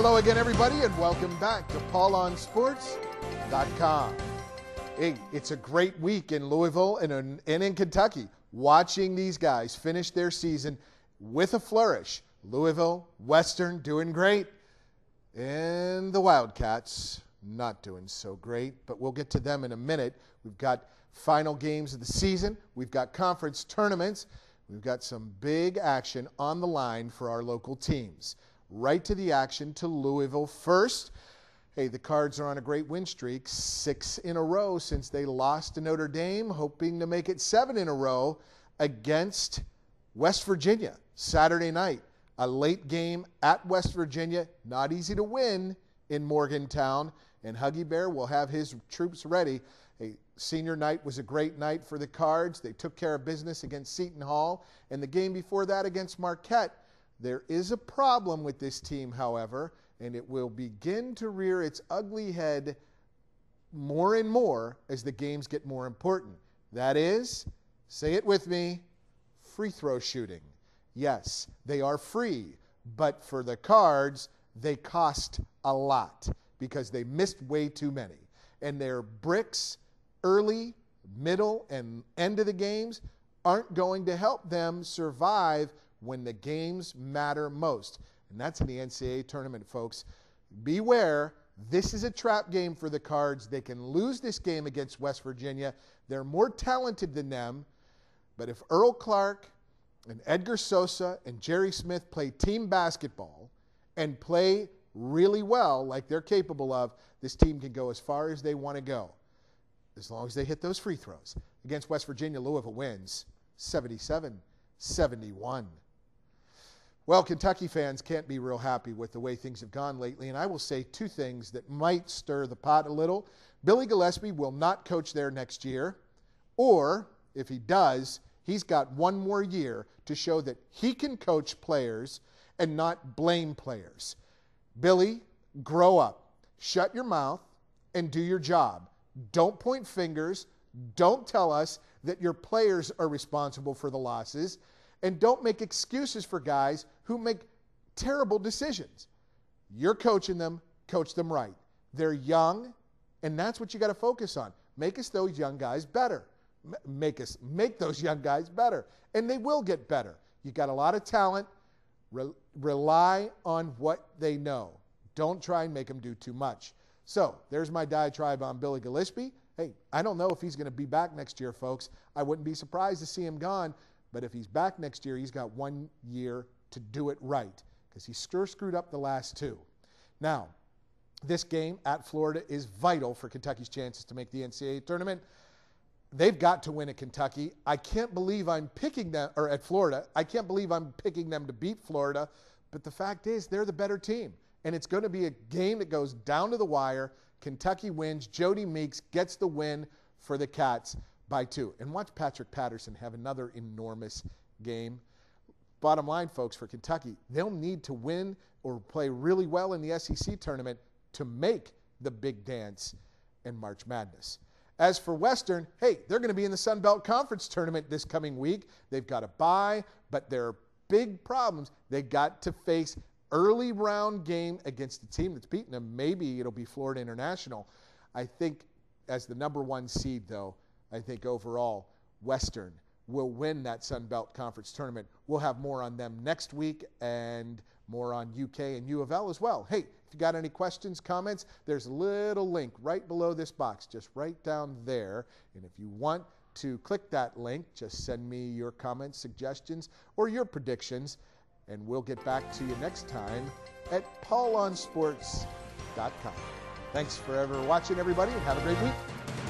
Hello again, everybody, and welcome back to PaulOnSports.com. Hey, it's a great week in Louisville and in, and in Kentucky watching these guys finish their season with a flourish. Louisville, Western doing great, and the Wildcats not doing so great, but we'll get to them in a minute. We've got final games of the season, we've got conference tournaments, we've got some big action on the line for our local teams right to the action to Louisville first. Hey, the Cards are on a great win streak, six in a row since they lost to Notre Dame, hoping to make it seven in a row against West Virginia Saturday night. A late game at West Virginia, not easy to win in Morgantown, and Huggy Bear will have his troops ready. A senior night was a great night for the Cards. They took care of business against Seton Hall, and the game before that against Marquette there is a problem with this team, however, and it will begin to rear its ugly head more and more as the games get more important. That is, say it with me free throw shooting. Yes, they are free, but for the cards, they cost a lot because they missed way too many. And their bricks early, middle, and end of the games aren't going to help them survive when the games matter most. And that's in the NCAA tournament, folks. Beware, this is a trap game for the Cards. They can lose this game against West Virginia. They're more talented than them. But if Earl Clark and Edgar Sosa and Jerry Smith play team basketball and play really well, like they're capable of, this team can go as far as they want to go, as long as they hit those free throws. Against West Virginia, Louisville wins 77 71. Well, Kentucky fans can't be real happy with the way things have gone lately, and I will say two things that might stir the pot a little. Billy Gillespie will not coach there next year, or if he does, he's got one more year to show that he can coach players and not blame players. Billy, grow up, shut your mouth, and do your job. Don't point fingers, don't tell us that your players are responsible for the losses, and don't make excuses for guys who make terrible decisions. You're coaching them, coach them right. They're young, and that's what you got to focus on. Make us those young guys better. Make us make those young guys better, and they will get better. You got a lot of talent. Re- rely on what they know. Don't try and make them do too much. So there's my diatribe on Billy Gillespie. Hey, I don't know if he's going to be back next year, folks. I wouldn't be surprised to see him gone. But if he's back next year, he's got one year to do it right because he sure screwed up the last two. Now, this game at Florida is vital for Kentucky's chances to make the NCAA tournament. They've got to win at Kentucky. I can't believe I'm picking them, or at Florida. I can't believe I'm picking them to beat Florida, but the fact is they're the better team. And it's going to be a game that goes down to the wire. Kentucky wins. Jody Meeks gets the win for the Cats by two. And watch Patrick Patterson have another enormous game bottom line, folks, for Kentucky, they'll need to win or play really well in the SEC tournament to make the big dance and March Madness. As for Western, hey, they're going to be in the Sun Belt Conference tournament this coming week. They've got a bye, but there are big problems. They got to face early round game against a team that's beaten them. Maybe it'll be Florida International. I think as the number one seed, though, I think overall Western will win that Sun Belt Conference tournament. We'll have more on them next week and more on UK and U of L as well. Hey, if you got any questions, comments, there's a little link right below this box, just right down there. And if you want to click that link, just send me your comments, suggestions, or your predictions, and we'll get back to you next time at paulonsports.com. Thanks for ever watching, everybody, and have a great week.